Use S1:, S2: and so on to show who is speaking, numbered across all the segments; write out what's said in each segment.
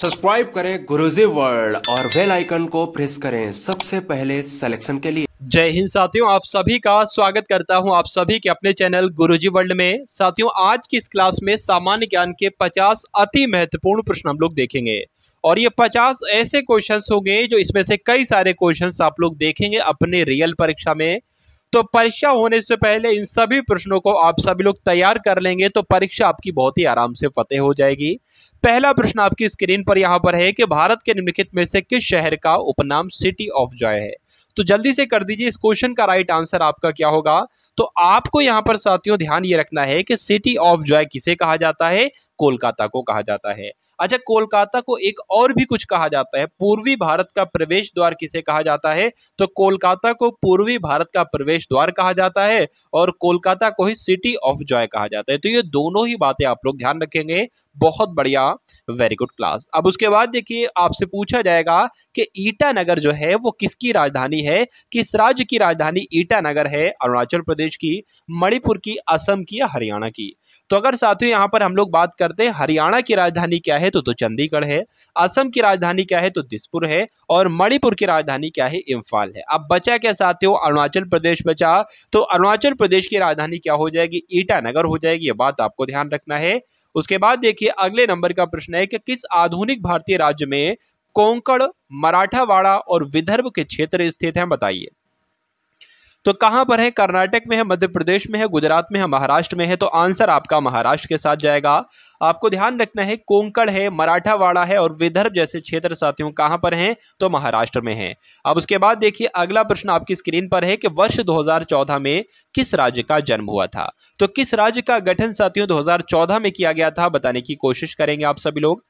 S1: subscribe करें Guruji world और bell icon को प्रेस करें सबसे पहले सिलेक्शन के लिए जय हिंद साथियों आप सभी का स्वागत करता हूं आप सभी के अपने चैनल गुरुजी वर्ल्ड में साथियों आज की इस क्लास में सामान्य ज्ञान के 50 अति महत्वपूर्ण प्रश्न हम लोग देखेंगे और ये 50 ऐसे क्वेश्चंस होंगे जो इसमें से कई सारे क्वेश्चंस आप लोग देखेंगे अपने रियल परीक्षा में तो परीक्षा होने से पहले इन सभी प्रश्नों को आप सभी लोग तैयार कर लेंगे तो परीक्षा आपकी बहुत ही आराम से फतेह हो जाएगी पहला प्रश्न आपकी स्क्रीन पर यहाँ पर है कि भारत के निम्नलिखित में से किस शहर का उपनाम सिटी ऑफ जॉय है तो जल्दी से कर दीजिए इस क्वेश्चन का राइट आंसर आपका क्या होगा तो आपको यहाँ पर साथियों ध्यान ये रखना है कि सिटी ऑफ जॉय किसे कहा जाता है कोलकाता को कहा जाता है अच्छा कोलकाता को एक और भी कुछ कहा जाता है पूर्वी भारत का प्रवेश द्वार किसे कहा जाता है तो कोलकाता को पूर्वी भारत का प्रवेश द्वार कहा जाता है और कोलकाता को ही सिटी ऑफ जॉय कहा जाता है तो ये दोनों ही बातें आप लोग ध्यान रखेंगे बहुत बढ़िया वेरी गुड क्लास अब उसके बाद देखिए आपसे पूछा जाएगा कि ईटानगर जो है वो किसकी राजधानी है किस राज्य की राजधानी ईटानगर है अरुणाचल प्रदेश की मणिपुर की असम की या हरियाणा की तो अगर साथियों यहाँ पर हम लोग बात करते हैं हरियाणा की राजधानी क्या है तो, तो चंडीगढ़ है असम की राजधानी क्या है तो दिसपुर है और मणिपुर की राजधानी क्या है इम्फाल है अब बचा क्या साथियों अरुणाचल प्रदेश बचा तो अरुणाचल प्रदेश की राजधानी क्या हो जाएगी ईटानगर हो जाएगी ये बात आपको ध्यान रखना है उसके बाद देखिए अगले नंबर का प्रश्न है कि किस आधुनिक भारतीय राज्य में कोंकण मराठावाड़ा और विदर्भ के क्षेत्र स्थित हैं बताइए तो कहां पर है कर्नाटक में है मध्य प्रदेश में है गुजरात में है महाराष्ट्र में है तो आंसर आपका महाराष्ट्र के साथ जाएगा आपको ध्यान रखना है कोंकण है मराठावाड़ा है और विदर्भ जैसे क्षेत्र साथियों कहां पर हैं तो महाराष्ट्र में हैं अब उसके बाद देखिए अगला प्रश्न आपकी स्क्रीन पर है कि वर्ष 2014 में किस राज्य का जन्म हुआ था तो किस राज्य का गठन साथियों 2014 में किया गया था बताने की कोशिश करेंगे आप सभी लोग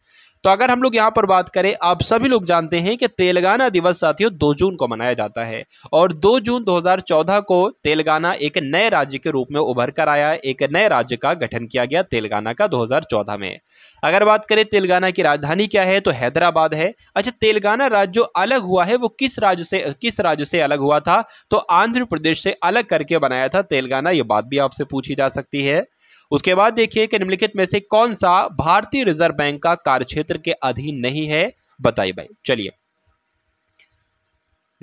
S1: तो अगर हम लोग यहाँ पर बात करें आप सभी लोग जानते हैं कि तेलंगाना दिवस साथियों दो जून को मनाया जाता है और दो जून चौदह को तेलंगाना एक नए राज्य के रूप में उभर कर आया एक नए राज्य का गठन किया गया तेलंगाना का चौदह में अगर बात करें तेलंगाना की राजधानी क्या है तो हैदराबाद है अच्छा तेलंगाना राज्य जो अलग हुआ है वो किस राज्य से किस राज्य से अलग हुआ था तो आंध्र प्रदेश से अलग करके बनाया था तेलंगाना ये बात भी आपसे पूछी जा सकती है उसके बाद देखिए कि निम्नलिखित में से कौन सा भारतीय रिजर्व बैंक का कार्यक्षेत्र के अधीन नहीं है बताइए भाई चलिए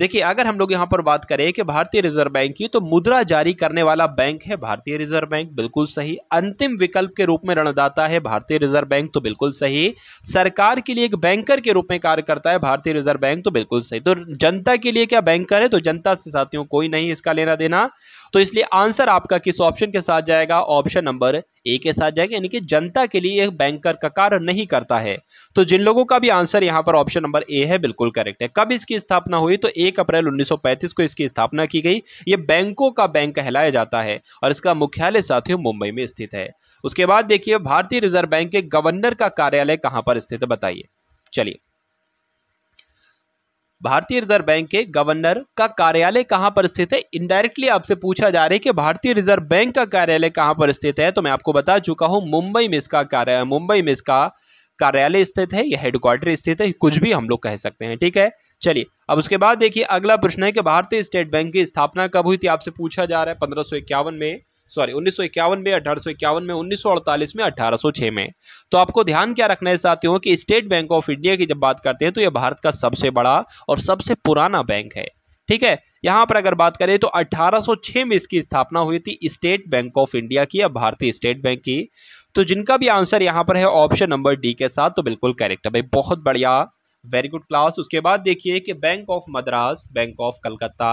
S1: देखिए अगर हम लोग यहाँ पर बात करें कि भारतीय रिजर्व बैंक की तो मुद्रा जारी करने वाला बैंक है भारतीय रिजर्व बैंक बिल्कुल सही अंतिम विकल्प के रूप में ऋणदाता है भारतीय रिजर्व बैंक तो बिल्कुल सही सरकार के लिए एक बैंकर के रूप में कार्य करता है भारतीय रिजर्व बैंक तो बिल्कुल सही तो जनता के लिए क्या बैंकर है तो जनता से साथियों कोई नहीं इसका लेना देना तो इसलिए आंसर आपका किस ऑप्शन के साथ जाएगा ऑप्शन नंबर ए के साथ जाएगा यानी कि जनता के लिए एक बैंकर का कार्य नहीं करता है तो जिन लोगों का भी आंसर यहां पर ऑप्शन नंबर ए है बिल्कुल करेक्ट है कब इसकी स्थापना हुई तो एक अप्रैल 1935 को इसकी स्थापना की गई ये बैंकों का बैंक कहलाया जाता है और इसका मुख्यालय साथियों मुंबई में स्थित है उसके बाद देखिए भारतीय रिजर्व बैंक के गवर्नर का कार्यालय कहां पर स्थित है बताइए चलिए भारतीय रिजर्व बैंक के गवर्नर का कार्यालय कहां पर स्थित है इनडायरेक्टली आपसे पूछा जा रहा है कि भारतीय रिजर्व बैंक का कार्यालय कहां पर स्थित है तो मैं आपको बता चुका हूं मुंबई में इसका कार्यालय मुंबई में इसका कार्यालय स्थित है या हेडक्वार्टर स्थित है कुछ भी हम लोग कह सकते हैं ठीक है चलिए अब उसके बाद देखिए अगला प्रश्न है कि भारतीय स्टेट बैंक की स्थापना कब हुई थी आपसे पूछा जा रहा है पंद्रह में सॉरी उन्नीस में अठारह में उन्नीस में अठारह में तो आपको ध्यान क्या रखना है साथियों कि स्टेट बैंक ऑफ इंडिया की जब बात करते हैं तो यह भारत का सबसे बड़ा और सबसे पुराना बैंक है ठीक है यहाँ पर अगर बात करें तो 1806 में इसकी स्थापना हुई थी स्टेट बैंक ऑफ इंडिया की या भारतीय स्टेट बैंक की तो जिनका भी आंसर यहाँ पर है ऑप्शन नंबर डी के साथ तो बिल्कुल करेक्ट है भाई बहुत बढ़िया वेरी गुड क्लास उसके बाद देखिए कि bank of Madras bank of Calcutta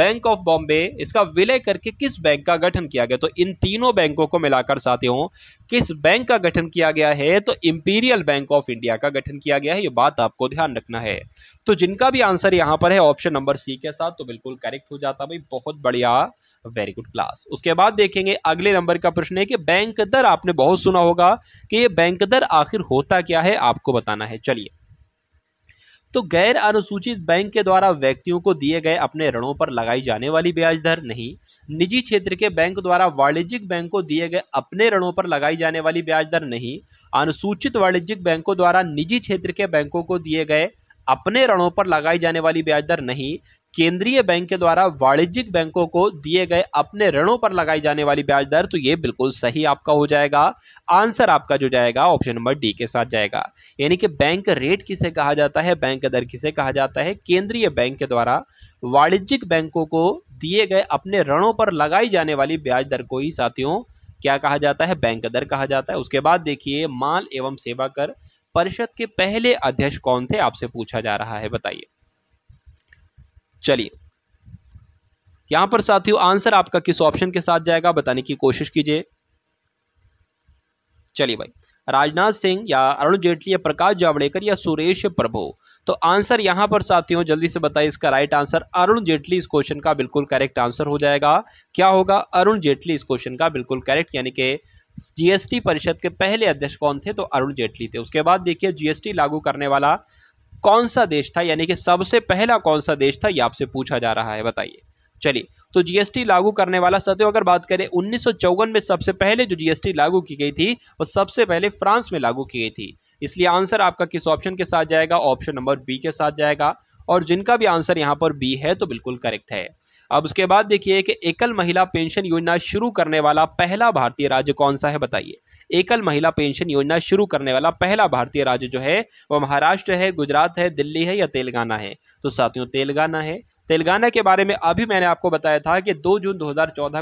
S1: bank of Bombay इसका विलय करके किस बैंक का गठन किया गया तो इन तीनों बैंकों को मिलाकर साथियों किस बैंक का गठन किया गया है तो इंपीरियल बैंक ऑफ इंडिया का गठन किया गया है ये बात आपको ध्यान रखना है तो जिनका भी आंसर यहाँ पर है ऑप्शन नंबर सी के साथ तो बिल्कुल करेक्ट हो जाता भाई बहुत बढ़िया वेरी गुड क्लास उसके बाद देखेंगे अगले नंबर का प्रश्न है कि बैंक दर आपने बहुत सुना होगा कि ये बैंक दर आखिर होता क्या है आपको बताना है चलिए तो गैर अनुसूचित बैंक के द्वारा व्यक्तियों को दिए गए अपने ऋणों पर लगाई जाने वाली ब्याज दर नहीं निजी क्षेत्र के बैंक द्वारा वाणिज्यिक बैंक को दिए गए अपने ऋणों पर लगाई जाने वाली ब्याज दर नहीं अनुसूचित वाणिज्यिक बैंकों द्वारा निजी क्षेत्र के बैंकों को दिए गए अपने ऋणों पर लगाई जाने वाली ब्याज दर नहीं केंद्रीय बैंक के द्वारा वाणिज्यिक बैंकों को दिए गए अपने ऋणों पर लगाई जाने वाली ब्याज दर तो ये बिल्कुल सही आपका हो जाएगा आंसर आपका जो जाएगा ऑप्शन नंबर डी के साथ जाएगा यानी कि बैंक रेट किसे कहा जाता है बैंक दर किसे कहा जाता है केंद्रीय बैंक के द्वारा वाणिज्यिक बैंकों को दिए गए अपने ऋणों पर लगाई जाने वाली ब्याज दर को ही साथियों क्या कहा जाता है बैंक दर कहा जाता है उसके बाद देखिए माल एवं सेवा कर परिषद के पहले अध्यक्ष कौन थे आपसे पूछा जा रहा है बताइए चलिए यहां पर साथियों आंसर आपका किस ऑप्शन के साथ जाएगा बताने की कोशिश कीजिए चलिए भाई राजनाथ सिंह या अरुण जेटली या प्रकाश जावड़ेकर या सुरेश प्रभु तो आंसर यहां पर साथियों जल्दी से बताइए इसका राइट आंसर अरुण जेटली इस क्वेश्चन का बिल्कुल करेक्ट आंसर हो जाएगा क्या होगा अरुण जेटली इस क्वेश्चन का बिल्कुल करेक्ट यानी कि जीएसटी परिषद के पहले अध्यक्ष कौन थे तो अरुण जेटली थे उसके बाद देखिए जीएसटी लागू करने वाला कौन सा देश था यानी कि सबसे पहला कौन सा देश था ये आपसे पूछा जा रहा है बताइए चलिए तो जीएसटी लागू करने वाला सत्यों अगर बात करें उन्नीस में सबसे पहले जो जीएसटी लागू की गई थी वो सबसे पहले फ्रांस में लागू की गई थी इसलिए आंसर आपका किस ऑप्शन के साथ जाएगा ऑप्शन नंबर बी के साथ जाएगा और जिनका भी आंसर यहाँ पर बी है तो बिल्कुल करेक्ट है अब उसके बाद देखिए कि एकल महिला पेंशन योजना शुरू करने वाला पहला भारतीय राज्य कौन सा है बताइए एकल महिला पेंशन योजना शुरू करने वाला पहला भारतीय राज्य जो है वह महाराष्ट्र है गुजरात है दिल्ली है या तेलंगाना है तो साथियों तेलंगाना है तेलंगाना के बारे में अभी मैंने आपको बताया था कि दो जून दो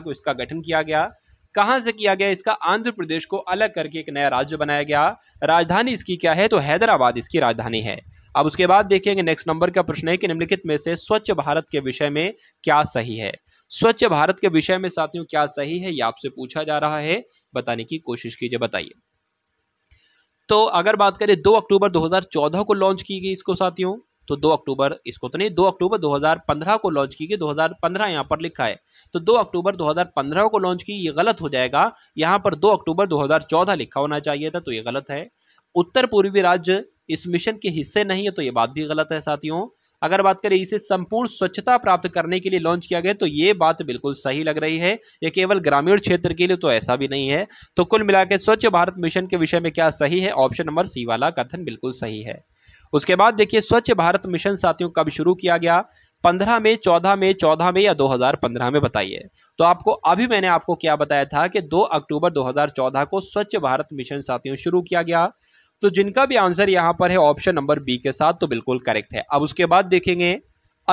S1: को इसका गठन किया गया कहाँ से किया गया इसका आंध्र प्रदेश को अलग करके एक नया राज्य बनाया गया राजधानी इसकी क्या है तो हैदराबाद इसकी राजधानी है अब उसके बाद देखेंगे नेक्स्ट नंबर का प्रश्न है कि निम्नलिखित में से स्वच्छ भारत के विषय में क्या सही है स्वच्छ भारत के विषय में साथियों क्या सही है ये आपसे पूछा जा रहा है बताने की कोशिश कीजिए बताइए तो अगर बात करें 2 अक्टूबर 2014 को लॉन्च की गई इसको साथियों तो 2 अक्टूबर इसको तो नहीं 2 अक्टूबर 2015 को लॉन्च की गई 2015 यहाँ पर लिखा है तो 2 अक्टूबर 2015 को लॉन्च की ये गलत हो जाएगा यहाँ पर 2 अक्टूबर 2014 लिखा होना चाहिए था तो ये गलत है उत्तर पूर्वी राज्य इस मिशन के हिस्से नहीं है तो ये बात भी गलत है साथियों अगर बात करें इसे संपूर्ण स्वच्छता प्राप्त करने के लिए लॉन्च किया गया तो ये बात बिल्कुल सही लग रही है ये केवल ग्रामीण क्षेत्र के लिए तो ऐसा भी नहीं है तो कुल मिला स्वच्छ भारत मिशन के विषय में क्या सही है ऑप्शन नंबर सी वाला कथन बिल्कुल सही है उसके बाद देखिए स्वच्छ भारत मिशन साथियों कब शुरू किया गया पंद्रह में चौदह में चौदह में या पंद्रह में बताइए तो आपको अभी मैंने आपको क्या बताया था कि 2 अक्टूबर 2014 को स्वच्छ भारत मिशन साथियों शुरू किया गया तो जिनका भी आंसर यहाँ पर है ऑप्शन नंबर बी के साथ तो बिल्कुल करेक्ट है अब उसके बाद देखेंगे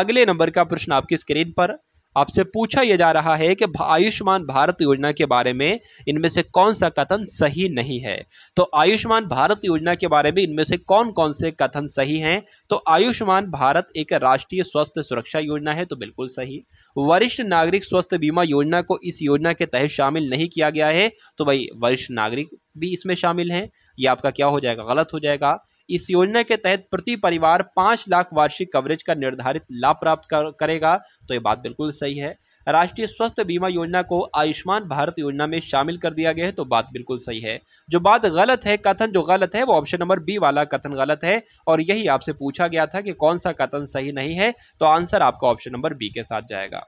S1: अगले नंबर का प्रश्न आपकी स्क्रीन पर आपसे पूछा यह जा रहा है कि आयुष्मान भारत योजना के बारे में इनमें से कौन सा कथन सही नहीं है तो आयुष्मान भारत योजना के बारे में इनमें से कौन कौन से कथन सही हैं तो आयुष्मान भारत एक राष्ट्रीय स्वास्थ्य सुरक्षा योजना है तो बिल्कुल सही वरिष्ठ नागरिक स्वास्थ्य बीमा योजना को इस योजना के तहत शामिल नहीं किया गया है तो भाई वरिष्ठ नागरिक भी इसमें शामिल हैं ये आपका क्या हो जाएगा गलत हो जाएगा इस योजना के तहत प्रति परिवार पाँच लाख वार्षिक कवरेज का निर्धारित लाभ प्राप्त कर, करेगा तो ये बात बिल्कुल सही है राष्ट्रीय स्वास्थ्य बीमा योजना को आयुष्मान भारत योजना में शामिल कर दिया गया है तो बात बिल्कुल सही है जो बात गलत है कथन जो गलत है वो ऑप्शन नंबर बी वाला कथन गलत है और यही आपसे पूछा गया था कि कौन सा कथन सही नहीं है तो आंसर आपका ऑप्शन नंबर बी के साथ जाएगा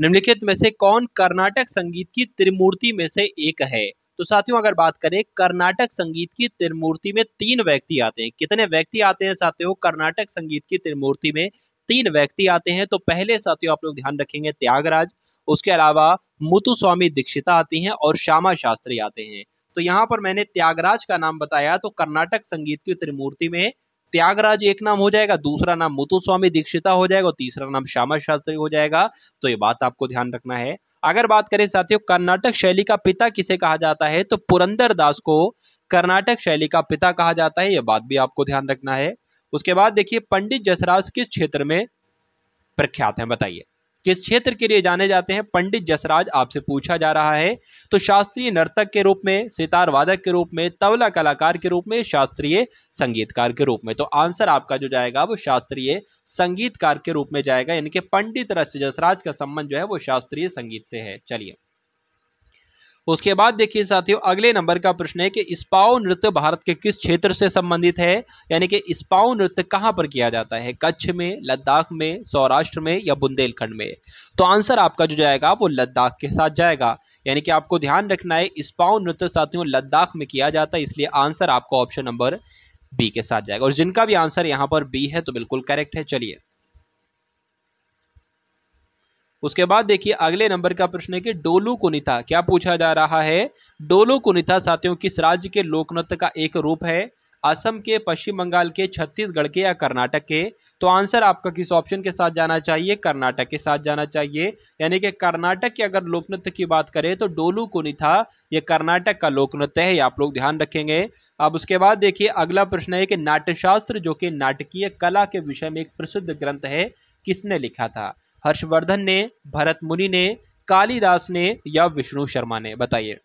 S1: निम्नलिखित में से कौन कर्नाटक संगीत की त्रिमूर्ति में से एक है तो साथियों अगर बात करें कर्नाटक संगीत की त्रिमूर्ति में तीन व्यक्ति आते हैं कितने व्यक्ति आते हैं साथियों कर्नाटक संगीत की त्रिमूर्ति में तीन व्यक्ति आते हैं तो पहले साथियों आप लोग ध्यान रखेंगे त्यागराज उसके अलावा मुतुस्वामी दीक्षिता आती हैं और श्यामा शास्त्री आते हैं तो यहाँ पर मैंने त्यागराज का नाम बताया तो कर्नाटक संगीत की त्रिमूर्ति में त्यागराज एक नाम हो जाएगा दूसरा नाम मुतुस्वामी दीक्षिता हो जाएगा और तीसरा नाम श्यामा शास्त्री हो जाएगा तो ये बात आपको ध्यान रखना है अगर बात करें साथियों कर्नाटक शैली का पिता किसे कहा जाता है तो पुरंदर दास को कर्नाटक शैली का पिता कहा जाता है यह बात भी आपको ध्यान रखना है उसके बाद देखिए पंडित जसराज किस क्षेत्र में प्रख्यात हैं बताइए किस क्षेत्र के लिए जाने जाते हैं पंडित जसराज आपसे पूछा जा रहा है तो शास्त्रीय नर्तक के रूप में सितार वादक के रूप में तबला कलाकार के रूप में शास्त्रीय संगीतकार के रूप में तो आंसर आपका जो जाएगा वो शास्त्रीय संगीतकार के रूप में जाएगा यानी कि पंडित रस जसराज का संबंध जो है वो शास्त्रीय संगीत से है चलिए उसके बाद देखिए साथियों अगले नंबर का प्रश्न है कि इस्पाओ नृत्य भारत के किस क्षेत्र से संबंधित है यानी कि इस्पाओ नृत्य कहाँ पर किया जाता है कच्छ में लद्दाख में सौराष्ट्र में या बुंदेलखंड में तो आंसर आपका जो जाएगा वो लद्दाख के साथ जाएगा यानी कि आपको ध्यान रखना है इस्पाओ नृत्य साथियों लद्दाख में किया जाता है इसलिए आंसर आपको ऑप्शन नंबर बी के साथ जाएगा और जिनका भी आंसर यहाँ पर बी है तो बिल्कुल करेक्ट है चलिए उसके बाद देखिए अगले नंबर का प्रश्न है कि डोलू कुनिता क्या पूछा जा रहा है डोलू कुनिता साथियों किस राज्य के लोकनृत्य का एक रूप है असम के पश्चिम बंगाल के छत्तीसगढ़ के या कर्नाटक के तो आंसर आपका किस ऑप्शन के साथ जाना चाहिए कर्नाटक के साथ जाना चाहिए यानी कि कर्नाटक के अगर लोक नृत्य की बात करें तो डोलू कुनिथा ये कर्नाटक का लोक नृत्य है ये आप लोग ध्यान रखेंगे अब उसके बाद देखिए अगला प्रश्न है कि नाट्यशास्त्र जो कि नाटकीय कला के विषय में एक प्रसिद्ध ग्रंथ है किसने लिखा था हर्षवर्धन ने भरत मुनि ने कालीदास ने या विष्णु शर्मा ने बताइए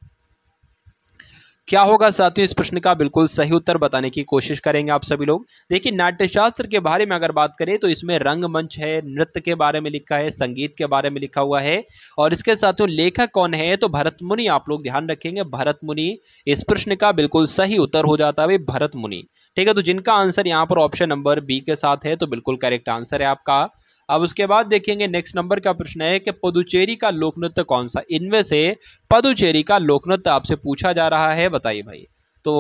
S1: क्या होगा साथियों इस प्रश्न का बिल्कुल सही उत्तर बताने की कोशिश करेंगे आप सभी लोग देखिए नाट्यशास्त्र के बारे में अगर बात करें तो इसमें रंगमंच है नृत्य के बारे में लिखा है संगीत के बारे में लिखा हुआ है और इसके साथियों लेखक कौन है तो भरत मुनि आप लोग ध्यान रखेंगे भरत मुनि इस प्रश्न का बिल्कुल सही उत्तर हो जाता है भरत मुनि ठीक है तो जिनका आंसर यहाँ पर ऑप्शन नंबर बी के साथ है तो बिल्कुल करेक्ट आंसर है आपका अब उसके बाद देखेंगे नेक्स्ट नंबर का प्रश्न है कि पदुचेरी का लोक नृत्य कौन सा इनमें से पदुचेरी का लोक नृत्य आपसे पूछा जा रहा है बताइए भाई तो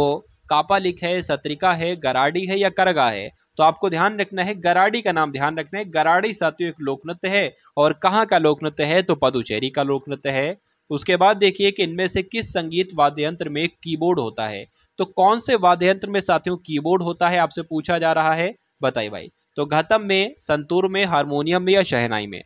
S1: कापालिक है सत्रिका है गराडी है या करगा है तो आपको ध्यान रखना है गराडी का नाम ध्यान रखना है गराडी साथियों एक लोक नृत्य है और कहाँ का लोक नृत्य है तो पदुचेरी का लोक नृत्य है उसके बाद देखिए कि इनमें से किस संगीत वाद्य यंत्र में कीबोर्ड होता है तो कौन से वाद्य यंत्र में साथियों कीबोर्ड होता है आपसे पूछा जा रहा है बताइए भाई तो घतम में संतूर में हारमोनियम में या शहनाई में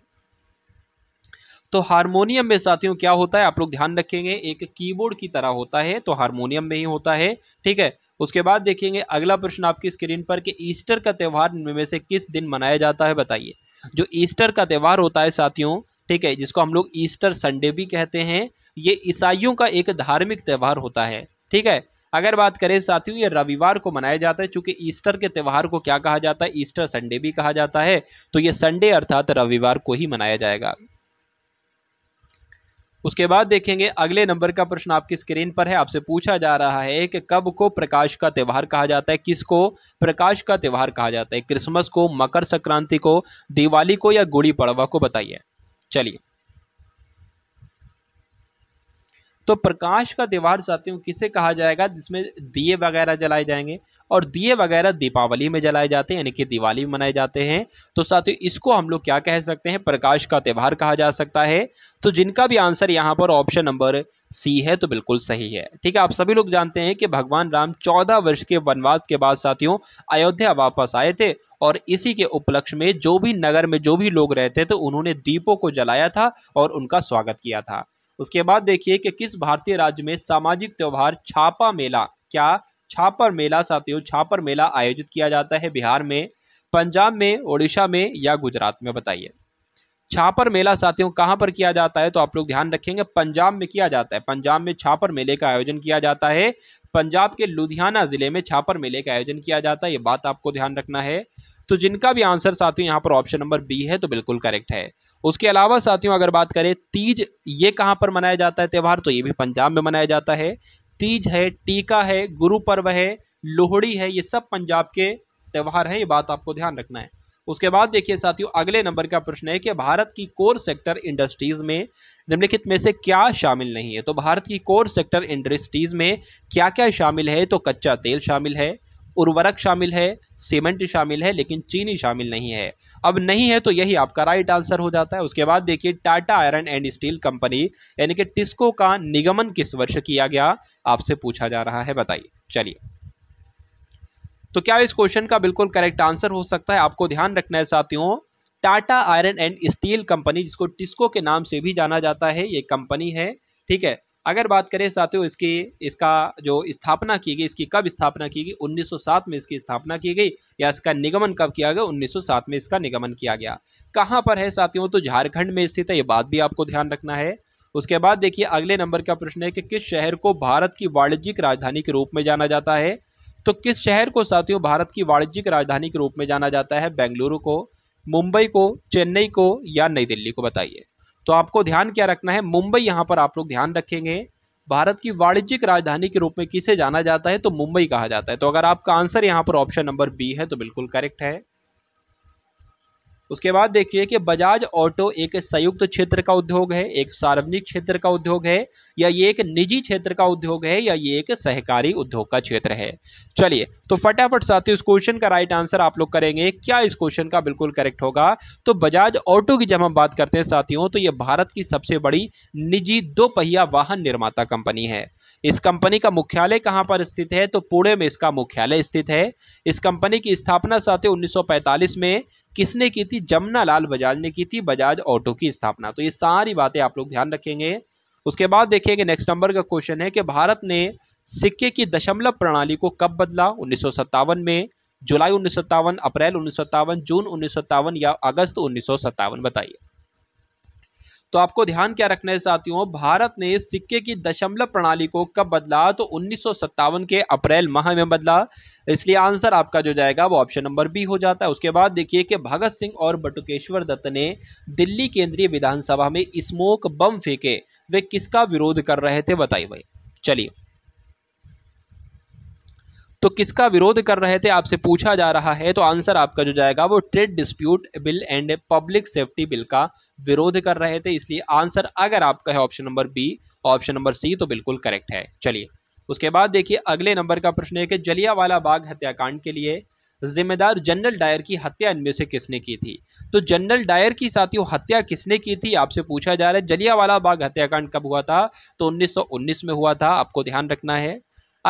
S1: तो हारमोनियम में साथियों क्या होता है आप लोग ध्यान रखेंगे एक कीबोर्ड की तरह होता है तो हारमोनियम में ही होता है ठीक है उसके बाद देखेंगे अगला प्रश्न आपकी स्क्रीन पर कि ईस्टर का त्यौहार में से किस दिन मनाया जाता है बताइए जो ईस्टर का त्यौहार होता है साथियों ठीक है जिसको हम लोग ईस्टर संडे भी कहते हैं ये ईसाइयों का एक धार्मिक त्यौहार होता है ठीक है अगर बात करें साथियों ये रविवार को मनाया जाता है चूंकि ईस्टर के त्यौहार को क्या कहा जाता है ईस्टर संडे भी कहा जाता है तो ये संडे अर्थात रविवार को ही मनाया जाएगा उसके बाद देखेंगे अगले नंबर का प्रश्न आपकी स्क्रीन पर है आपसे पूछा जा रहा है कि कब को प्रकाश का त्यौहार कहा जाता है किसको प्रकाश का त्यौहार कहा जाता है क्रिसमस को मकर संक्रांति को दिवाली को या गुड़ी पड़वा को बताइए चलिए तो प्रकाश का त्यौहार साथियों किसे कहा जाएगा जिसमें दिए वगैरह जलाए जाएंगे और दिए वगैरह दीपावली में जलाए जाते हैं यानी कि दिवाली में मनाए जाते हैं तो साथियों इसको हम लोग क्या कह सकते हैं प्रकाश का त्यौहार कहा जा सकता है तो जिनका भी आंसर यहाँ पर ऑप्शन नंबर सी है तो बिल्कुल सही है ठीक है आप सभी लोग जानते हैं कि भगवान राम चौदह वर्ष के वनवास के बाद साथियों अयोध्या वापस आए थे और इसी के उपलक्ष्य में जो भी नगर में जो भी लोग रहते थे उन्होंने दीपों को जलाया था और उनका स्वागत किया था उसके बाद देखिए कि किस भारतीय राज्य में सामाजिक त्यौहार छापा मेला क्या छापर मेला साथियों छापर मेला आयोजित किया जाता है बिहार में पंजाब में ओडिशा में या गुजरात में बताइए छापर मेला साथियों कहाँ पर किया जाता है तो आप लोग ध्यान रखेंगे पंजाब में किया जाता है पंजाब में छापर मेले का आयोजन किया जाता है पंजाब के लुधियाना ज़िले में छापर मेले का आयोजन किया जाता है ये बात आपको ध्यान रखना है तो जिनका भी आंसर साथियों यहाँ पर ऑप्शन नंबर बी है तो बिल्कुल करेक्ट है उसके अलावा साथियों अगर बात करें तीज ये कहाँ पर मनाया जाता है त्यौहार तो ये भी पंजाब में मनाया जाता है तीज है टीका है गुरु पर्व है लोहड़ी है ये सब पंजाब के त्यौहार हैं ये बात आपको ध्यान रखना है उसके बाद देखिए साथियों अगले नंबर का प्रश्न है कि भारत की कोर सेक्टर इंडस्ट्रीज़ में निम्नलिखित में से क्या शामिल नहीं है तो भारत की कोर सेक्टर इंडस्ट्रीज़ में क्या क्या शामिल है तो कच्चा तेल शामिल है उर्वरक शामिल है सीमेंट शामिल है लेकिन चीनी शामिल नहीं है अब नहीं है तो यही आपका राइट आंसर हो जाता है उसके बाद देखिए Tata iron and steel company यानी कि टिस्को का निगमन किस वर्ष किया गया आपसे पूछा जा रहा है बताइए चलिए तो क्या इस क्वेश्चन का बिल्कुल करेक्ट आंसर हो सकता है आपको ध्यान रखना है साथियों Tata iron and steel company जिसको टिस्को के नाम से भी जाना जाता है ये कंपनी है ठीक है अगर बात करें साथियों इसकी इसका जो स्थापना की गई इसकी कब स्थापना की गई 1907 में इसकी स्थापना की गई या इसका निगमन कब किया गया 1907 में इसका निगमन किया गया कहाँ पर है साथियों तो झारखंड में स्थित है ये बात भी आपको ध्यान रखना है उसके बाद देखिए अगले नंबर का प्रश्न है कि किस शहर को भारत की वाणिज्यिक राजधानी के रूप में जाना जाता है तो किस शहर को साथियों भारत की वाणिज्यिक राजधानी के रूप में जाना जाता है बेंगलुरु को मुंबई को चेन्नई को या नई दिल्ली को बताइए तो आपको ध्यान क्या रखना है मुंबई यहाँ पर आप लोग ध्यान रखेंगे भारत की वाणिज्यिक राजधानी के रूप में किसे जाना जाता है तो मुंबई कहा जाता है तो अगर आपका आंसर यहाँ पर ऑप्शन नंबर बी है तो बिल्कुल करेक्ट है उसके बाद देखिए कि बजाज ऑटो एक संयुक्त क्षेत्र का उद्योग है एक सार्वजनिक क्षेत्र का उद्योग है या ये एक निजी क्षेत्र का उद्योग है या ये एक सहकारी उद्योग का क्षेत्र है चलिए तो फटाफट साथी इस क्वेश्चन का राइट आंसर आप लोग करेंगे क्या इस क्वेश्चन का बिल्कुल करेक्ट होगा तो बजाज ऑटो की जब हम बात करते हैं साथियों तो ये भारत की सबसे बड़ी निजी दो पहिया वाहन निर्माता कंपनी है इस कंपनी का मुख्यालय कहाँ पर स्थित है तो पुणे में इसका मुख्यालय स्थित है इस कंपनी की स्थापना साथियों उन्नीस में किसने की थी जमुना लाल बजाज ने की थी बजाज ऑटो की स्थापना तो ये सारी बातें आप लोग ध्यान रखेंगे उसके बाद देखेंगे नेक्स्ट नंबर का क्वेश्चन है कि भारत ने सिक्के की दशमलव प्रणाली को कब बदला उन्नीस में जुलाई उन्नीस अप्रैल उन्नीस जून उन्नीस या अगस्त उन्नीस बताइए तो आपको ध्यान क्या रखना है साथियों भारत ने सिक्के की दशमलव प्रणाली को कब बदला तो उन्नीस के अप्रैल माह में बदला इसलिए आंसर आपका जो जाएगा वो ऑप्शन नंबर बी हो जाता है उसके बाद देखिए कि भगत सिंह और बटुकेश्वर दत्त ने दिल्ली केंद्रीय विधानसभा में स्मोक बम फेंके वे किसका विरोध कर रहे थे बताइए भाई चलिए तो किसका विरोध कर रहे थे आपसे पूछा जा रहा है तो आंसर आपका जो जाएगा वो trade dispute bill and public safety bill का विरोध कर रहे थे इसलिए आंसर अगर आपका है option number B option number C तो बिल्कुल करेक्ट है चलिए उसके बाद देखिए अगले नंबर का प्रश्न है कि जलियावाला बाग हत्याकांड के लिए जिम्मेदार जनरल डायर की हत्या इनमें से किसने की थी तो जनरल डायर की साथियों हत्या किसने की थी आपसे पूछा जा रहा है जलियावाला बाग हत्याकांड कब हुआ था तो 1919 में हुआ था आपको ध्यान रखना है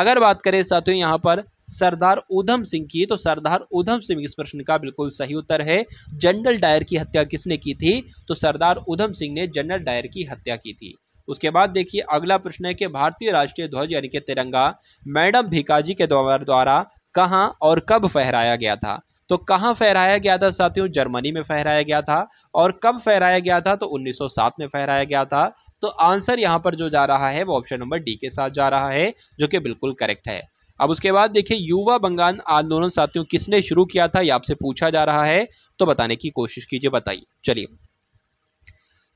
S1: अगर बात करें साथियों यहाँ पर सरदार ऊधम सिंह की तो सरदार ऊधम सिंह इस प्रश्न का बिल्कुल सही उत्तर है जनरल डायर की हत्या किसने की थी तो सरदार ऊधम सिंह ने जनरल डायर की हत्या की थी उसके बाद देखिए अगला प्रश्न है कि भारतीय राष्ट्रीय ध्वज यानी कि तिरंगा मैडम भिकाजी के द्वारा कहाँ और कब फहराया गया था तो कहाँ फहराया गया था साथियों जर्मनी में फहराया गया था और कब फहराया गया था तो 1907 में फहराया गया था तो आंसर यहाँ पर जो जा रहा है वो ऑप्शन नंबर डी के साथ जा रहा है जो कि बिल्कुल करेक्ट है अब उसके बाद देखिए युवा बंगाल आंदोलन साथियों किसने शुरू किया था ये आपसे पूछा जा रहा है तो बताने की कोशिश कीजिए बताइए चलिए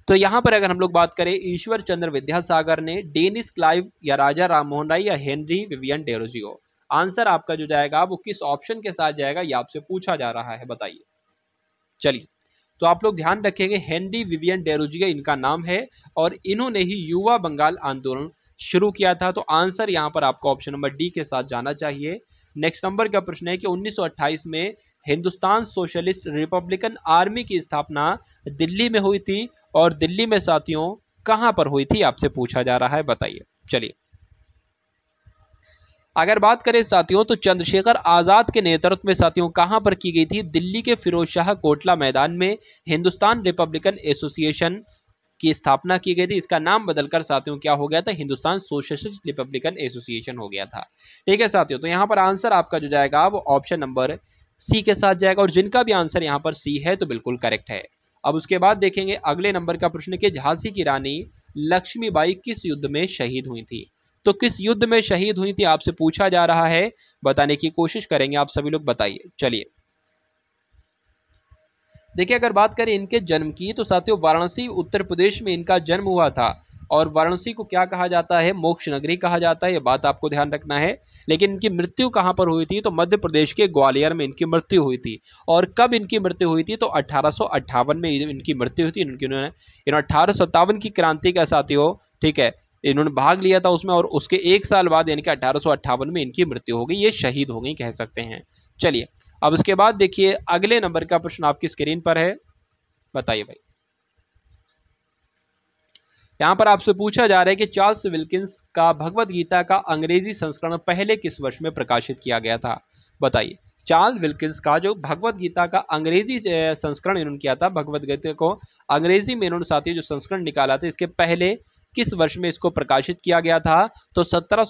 S1: तो यहाँ पर अगर हम लोग बात करें ईश्वर चंद्र विद्यासागर ने डेनिस क्लाइव या राजा राम मोहन राय या हेनरी विवियन डेरोजियो आंसर आपका जो जाएगा वो किस ऑप्शन के साथ जाएगा ये आपसे पूछा जा रहा है बताइए चलिए तो आप लोग ध्यान रखेंगे हेनरी विवियन डेरोजियो इनका नाम है और इन्होंने ही युवा बंगाल आंदोलन शुरू किया था तो आंसर यहाँ पर आपको ऑप्शन नंबर डी के साथ जाना चाहिए नेक्स्ट नंबर का प्रश्न है कि 1928 में हिंदुस्तान सोशलिस्ट रिपब्लिकन आर्मी की स्थापना दिल्ली में हुई थी और दिल्ली में साथियों कहां पर हुई थी आपसे पूछा जा रहा है बताइए चलिए अगर बात करें साथियों तो चंद्रशेखर आज़ाद के नेतृत्व में साथियों कहां पर की गई थी दिल्ली के फिरोज शाह कोटला मैदान में हिंदुस्तान रिपब्लिकन एसोसिएशन की स्थापना की गई थी इसका नाम बदलकर साथियों क्या हो गया था हिंदुस्तान सोशलिस्ट रिपब्लिकन एसोसिएशन हो गया था ठीक है साथियों तो यहाँ पर आंसर आपका जो जाएगा वो ऑप्शन नंबर सी के साथ जाएगा और जिनका भी आंसर यहाँ पर सी है तो बिल्कुल करेक्ट है अब उसके बाद देखेंगे अगले नंबर का प्रश्न कि झांसी की रानी लक्ष्मीबाई किस युद्ध में शहीद हुई थी तो किस युद्ध में शहीद हुई थी आपसे पूछा जा रहा है बताने की कोशिश करेंगे आप सभी लोग बताइए चलिए देखिए अगर बात करें इनके जन्म की तो साथियों वाराणसी उत्तर प्रदेश में इनका जन्म हुआ था और वाराणसी को क्या कहा जाता है मोक्ष नगरी कहा जाता है ये बात आपको ध्यान रखना है लेकिन इनकी मृत्यु कहाँ पर हुई थी तो मध्य प्रदेश के ग्वालियर में इनकी मृत्यु हुई थी और कब इनकी मृत्यु हुई थी तो अठारह में इनकी मृत्यु हुई थी इनकी इन्होंने इन्होंने अठारह की क्रांति का साथी हो ठीक है इन्होंने भाग लिया था उसमें और उसके एक साल बाद यानी कि अठारह में इनकी मृत्यु हो गई ये शहीद हो गई कह सकते हैं चलिए अब उसके बाद देखिए अगले नंबर का प्रश्न आपकी स्क्रीन पर है बताइए भाई यहाँ पर आपसे पूछा जा रहा है कि चार्ल्स विल्किंस का भगवद गीता का अंग्रेजी संस्करण पहले किस वर्ष में प्रकाशित किया गया था बताइए चार्ल्स विल्किंस का जो भगवद गीता का अंग्रेजी संस्करण इन्होंने किया था भगवद गीता को अंग्रेजी में इन्होंने साथी जो संस्करण निकाला था इसके पहले किस वर्ष में इसको प्रकाशित किया गया था तो सत्रह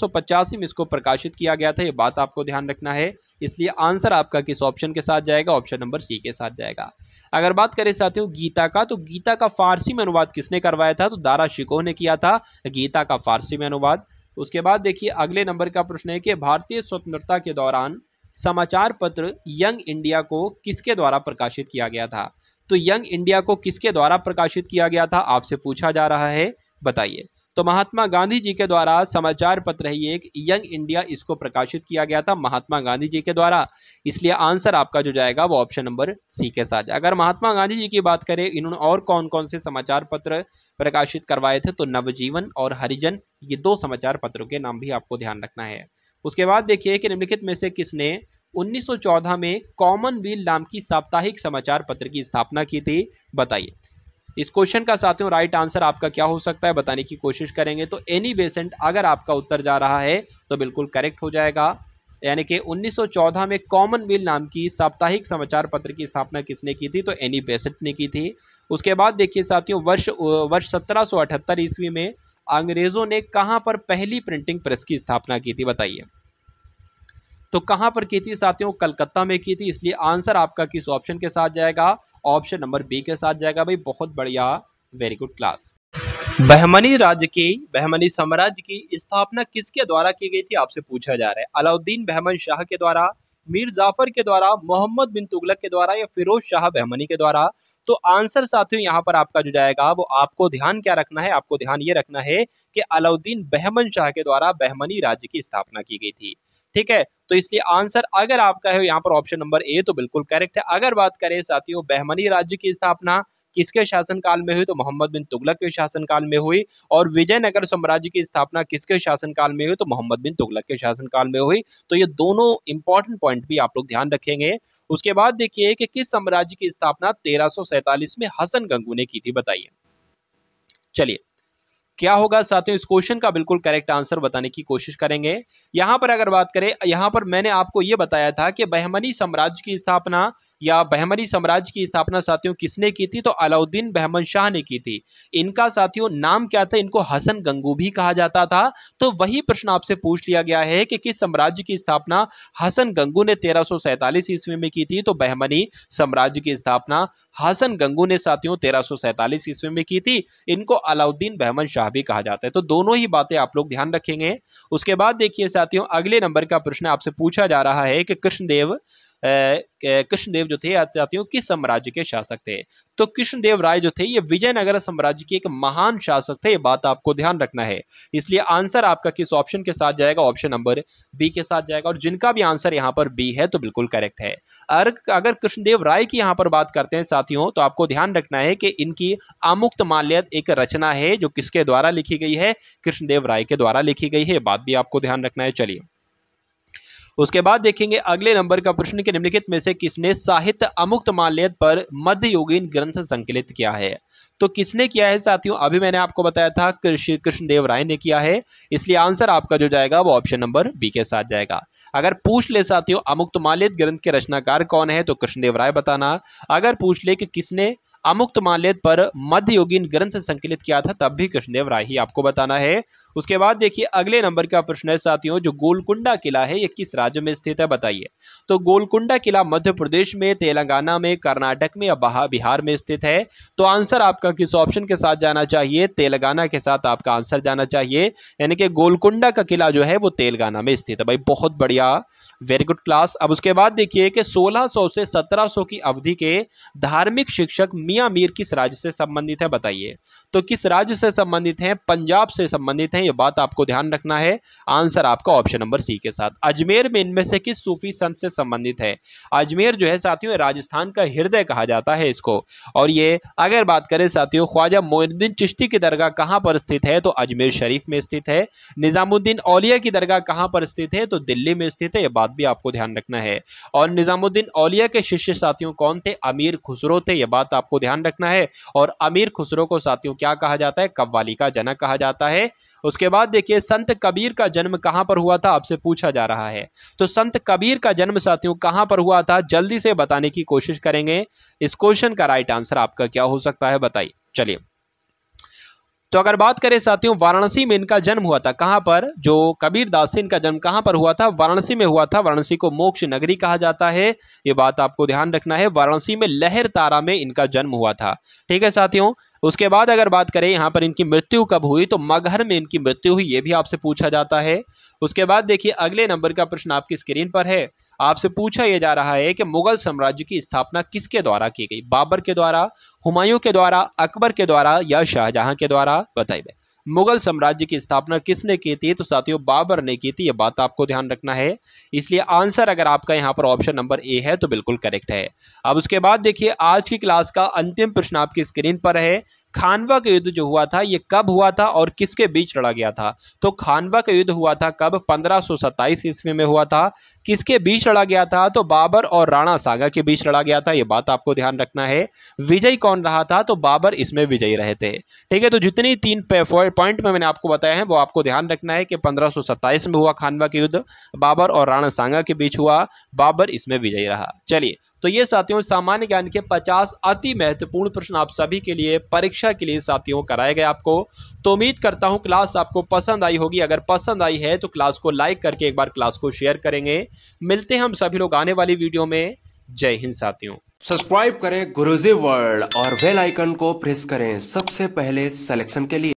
S1: में इसको प्रकाशित किया गया था ये बात आपको ध्यान रखना है इसलिए आंसर आपका किस ऑप्शन के साथ जाएगा ऑप्शन नंबर सी के साथ जाएगा अगर बात करें साथियों गीता का तो गीता का फारसी में अनुवाद किसने करवाया था तो दारा शिकोह ने किया था गीता का फारसी में अनुवाद उसके बाद देखिए अगले नंबर का प्रश्न है कि भारतीय स्वतंत्रता के दौरान समाचार पत्र यंग इंडिया को किसके द्वारा प्रकाशित किया गया था तो यंग इंडिया को किसके द्वारा प्रकाशित किया गया था आपसे पूछा जा रहा है बताइए तो महात्मा गांधी जी के द्वारा समाचार पत्र ही एक यंग इंडिया इसको प्रकाशित किया गया था महात्मा गांधी जी के द्वारा इसलिए आंसर आपका जो जाएगा वो ऑप्शन नंबर सी के साथ अगर महात्मा गांधी जी की बात करें इन्होंने और कौन कौन से समाचार पत्र प्रकाशित करवाए थे तो नवजीवन और हरिजन ये दो समाचार पत्रों के नाम भी आपको ध्यान रखना है उसके बाद देखिए कि निम्नलिखित में से किसने 1914 में कॉमनवेल्थ नाम की साप्ताहिक समाचार पत्र की स्थापना की थी बताइए इस क्वेश्चन का साथियों राइट आंसर आपका क्या हो सकता है बताने की कोशिश करेंगे तो एनी बेसेंट अगर आपका उत्तर जा रहा है तो बिल्कुल करेक्ट हो जाएगा यानी कि 1914 में कॉमनवेल नाम की साप्ताहिक समाचार पत्र की स्थापना किसने की थी तो एनी बेसेंट ने की थी उसके बाद देखिए साथियों वर्ष वर्ष सत्रह ईस्वी में अंग्रेज़ों ने कहाँ पर पहली प्रिंटिंग प्रेस की स्थापना की थी बताइए तो कहाँ पर की थी साथियों कलकत्ता में की थी इसलिए आंसर आपका किस ऑप्शन के साथ जाएगा ऑप्शन नंबर बी के साथ जाएगा भाई बहुत बढ़िया वेरी गुड क्लास बहमनी राज्य की बहमनी साम्राज्य की स्थापना किसके द्वारा की गई थी आपसे पूछा जा रहा है अलाउद्दीन बहमन शाह के द्वारा मीर जाफर के द्वारा मोहम्मद बिन तुगलक के द्वारा या फिरोज शाह बहमनी के द्वारा तो आंसर साथियों यहाँ पर आपका जो जाएगा वो आपको ध्यान क्या रखना है आपको ध्यान ये रखना है कि अलाउद्दीन बहमन शाह के द्वारा बहमनी राज्य की स्थापना की गई थी ठीक है तो इसलिए आंसर अगर आपका है यहाँ पर ऑप्शन नंबर ए तो बिल्कुल करेक्ट है अगर बात करें साथियों बहमनी राज्य की स्थापना किसके शासनकाल में हुई तो मोहम्मद बिन तुगलक के शासनकाल में हुई और विजयनगर साम्राज्य की स्थापना किसके शासनकाल में हुई तो मोहम्मद बिन तुगलक के शासनकाल में हुई तो ये दोनों इंपॉर्टेंट पॉइंट भी आप लोग ध्यान रखेंगे उसके बाद देखिए कि किस साम्राज्य की स्थापना तेरह में हसन गंगू ने की थी बताइए चलिए क्या होगा साथियों इस क्वेश्चन का बिल्कुल करेक्ट आंसर बताने की कोशिश करेंगे यहाँ पर अगर बात करें यहाँ पर मैंने आपको ये बताया था कि बहमनी साम्राज्य की स्थापना या बहमनी साम्राज्य की स्थापना साथियों किसने की थी तो अलाउद्दीन बहमन शाह ने की थी इनका साथियों नाम क्या था इनको हसन गंगू भी कहा जाता था तो वही प्रश्न आपसे पूछ लिया गया है कि किस साम्राज्य की स्थापना हसन गंगू ने तेरह ईस्वी में की थी तो बहमनी साम्राज्य की स्थापना हसन गंगू ने साथियों तेरह सौ ईस्वी में की थी इनको अलाउद्दीन बहमन शाह भी कहा जाता है तो दोनों ही बातें आप लोग ध्यान रखेंगे उसके बाद देखिए साथियों अगले नंबर का प्रश्न आपसे पूछा जा रहा है कि कृष्णदेव कृष्णदेव जो थे जातियों किस साम्राज्य के शासक थे तो कृष्णदेव राय जो थे ये विजयनगर साम्राज्य के एक महान शासक थे ये बात आपको ध्यान रखना है इसलिए आंसर आपका किस ऑप्शन के साथ जाएगा ऑप्शन नंबर बी के साथ जाएगा और जिनका भी आंसर यहाँ पर बी है तो बिल्कुल करेक्ट है और अगर कृष्णदेव राय की यहाँ पर बात करते हैं साथियों तो आपको ध्यान रखना है कि इनकी अमुक्त माल्यत एक रचना है जो किसके द्वारा लिखी गई है कृष्णदेव राय के द्वारा लिखी गई है बात भी आपको ध्यान रखना है चलिए उसके बाद देखेंगे अगले नंबर का प्रश्न कि निम्नलिखित में से किसने साहित्य अमुक्त माल्यत पर मध्ययुगीन ग्रंथ संकलित किया है तो किसने किया है साथियों अभी मैंने आपको बताया था कृष्ण कृष्णदेव राय ने किया है इसलिए आंसर आपका जो जाएगा वो ऑप्शन नंबर बी के साथ जाएगा अगर पूछ ले साथियों अमुक्त माल्यत ग्रंथ के रचनाकार कौन है तो कृष्णदेव राय बताना अगर पूछ ले कि किसने अमुक्त माल्यत पर मध्ययोगीन ग्रंथ संकलित किया था तब भी कृष्णदेव राय ही आपको बताना है उसके बाद देखिए अगले नंबर का प्रश्न है साथियों जो गोलकुंडा किला है ये किस राज्य में स्थित है बताइए तो गोलकुंडा किला मध्य प्रदेश में तेलंगाना में कर्नाटक में या बिहार में स्थित है तो आंसर आपका किस ऑप्शन के साथ जाना चाहिए तेलंगाना के साथ आपका आंसर जाना चाहिए यानी कि गोलकुंडा का किला जो है वो तेलंगाना में स्थित है भाई बहुत बढ़िया वेरी गुड क्लास अब उसके बाद देखिए कि सोलह से सत्रह की अवधि के धार्मिक शिक्षक मियाँ मीर किस राज्य से संबंधित है बताइए तो किस राज्य से संबंधित हैं पंजाब से संबंधित हैं ये बात आपको ध्यान रखना है आंसर आपका ऑप्शन नंबर सी के साथ अजमेर में इनमें से किस सूफी संत से संबंधित है अजमेर जो है साथियों राजस्थान का हृदय कहा जाता है इसको और ये अगर बात करें साथियों ख्वाजा मोहिद्दीन चिश्ती की दरगाह कहाँ पर स्थित है तो अजमेर शरीफ में स्थित है निज़ामुद्दीन औलिया की दरगाह कहाँ पर स्थित है तो दिल्ली में स्थित है ये बात भी आपको ध्यान रखना है और निज़ामुद्दीन औलिया के शिष्य साथियों कौन थे अमीर खुसरो थे ये बात आपको ध्यान रखना है और अमीर खुसरो को साथियों क्या कहा जाता है कव्वाली का जनक कहा जाता है उसके बाद देखिए संत कबीर का जन्म कहाँ पर हुआ था आपसे पूछा जा रहा है तो संत कबीर का जन्म साथियों कहाँ पर हुआ था जल्दी से बताने की कोशिश करेंगे इस क्वेश्चन का राइट आंसर आपका क्या हो सकता है बताइए चलिए तो अगर बात करें साथियों वाराणसी में इनका जन्म हुआ था कहाँ पर जो कबीर दास थे इनका जन्म कहाँ पर हुआ था वाराणसी में हुआ था वाराणसी को मोक्ष नगरी कहा जाता है ये बात आपको ध्यान रखना है वाराणसी में लहर तारा में इनका जन्म हुआ था ठीक है साथियों उसके बाद अगर बात करें यहाँ पर इनकी मृत्यु कब हुई तो मगहर में इनकी मृत्यु हुई ये भी आपसे पूछा जाता है उसके बाद देखिए अगले नंबर का प्रश्न आपकी स्क्रीन पर है आपसे पूछा यह जा रहा है कि मुगल साम्राज्य की स्थापना किसके द्वारा की गई बाबर के द्वारा हुमायूं के द्वारा अकबर के द्वारा या शाहजहां के द्वारा बताइए मुगल साम्राज्य की स्थापना किसने की थी तो साथियों बाबर ने की थी ये बात आपको ध्यान रखना है इसलिए आंसर अगर आपका यहाँ पर ऑप्शन नंबर ए है तो बिल्कुल करेक्ट है अब उसके बाद देखिए आज की क्लास का अंतिम प्रश्न आपकी स्क्रीन पर है खानवा का युद्ध जो हुआ था ये कब हुआ था और किसके बीच लड़ा गया था तो खानवा का युद्ध हुआ था कब पंद्रह सौ ईस्वी में हुआ था किसके बीच लड़ा गया था तो बाबर और राणा सागा के बीच लड़ा गया था ये बात आपको ध्यान रखना है विजयी कौन रहा था तो बाबर इसमें विजयी रहे थे ठीक है तो जितनी तीन पॉइंट में मैंने आपको बताया है वो आपको ध्यान रखना है कि पंद्रह में हुआ खानवा का युद्ध बाबर और राणा सांगा के बीच हुआ बाबर इसमें विजयी रहा चलिए तो ये साथियों सामान्य ज्ञान के 50 अति महत्वपूर्ण प्रश्न आप सभी के लिए परीक्षा के लिए साथियों कराए गए आपको तो उम्मीद करता हूँ क्लास आपको पसंद आई होगी अगर पसंद आई है तो क्लास को लाइक करके एक बार क्लास को शेयर करेंगे मिलते हैं हम सभी लोग आने वाली वीडियो में जय हिंद साथियों सब्सक्राइब करें गुरुजी वर्ल्ड और वेल आइकन को प्रेस करें सबसे पहले सिलेक्शन के लिए